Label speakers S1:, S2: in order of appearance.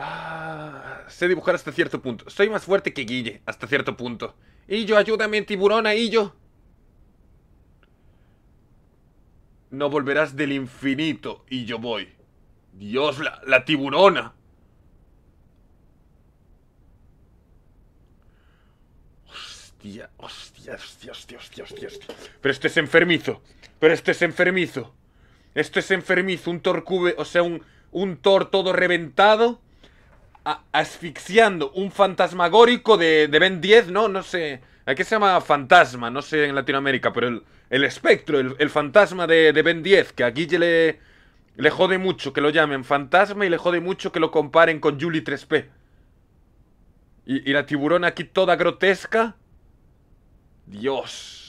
S1: Ah, sé dibujar hasta cierto punto. Soy más fuerte que Guille, hasta cierto punto. Illo, ayúdame, tiburona, yo. No volverás del infinito, y yo voy. Dios, la, la tiburona. Hostia, hostia,
S2: hostia, hostia, hostia, hostia,
S1: Pero este es enfermizo. Pero este es enfermizo. Este es enfermizo, un torcube, o sea, un, un tor todo reventado asfixiando un fantasmagórico de, de Ben 10, ¿no? No sé. qué se llama fantasma, no sé en Latinoamérica, pero el, el espectro, el, fantasma de, de, Ben 10, que a Guille le, le jode mucho que lo llamen fantasma y le jode mucho que lo comparen con Julie 3P. Y, la tiburona aquí toda grotesca. Dios.